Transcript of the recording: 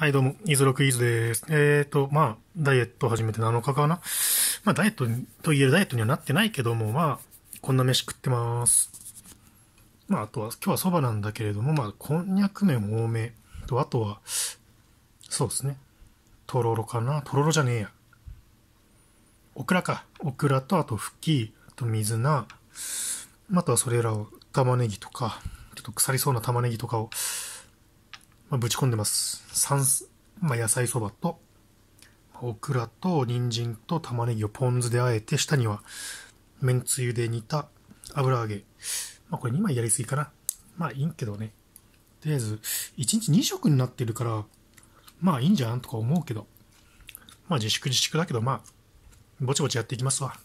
はい、どうも、イズろクイズです。えっ、ー、と、まあ、ダイエット始めて7日かな。まあ、ダイエットと言えるダイエットにはなってないけども、まあ、こんな飯食ってます。まあ、あとは、今日は蕎麦なんだけれども、まあ、こんにゃく麺多めと、あとは、そうですね、とろろかな。とろろじゃねえや。オクラか。オクラと、あと、ふき、あと、水菜、あとはそれらを、玉ねぎとか、ちょっと腐りそうな玉ねぎとかを、まあ、ぶち込んでます。三、まあ、野菜そばと、オクラと人参と玉ねぎをポン酢であえて、下には、めんつゆで煮た油揚げ。まあ、これ2枚やりすぎかな。まあ、いいんけどね。とりあえず、1日2食になってるから、まあ、いいんじゃんとか思うけど。まあ、自粛自粛だけど、まあ、ぼちぼちやっていきますわ。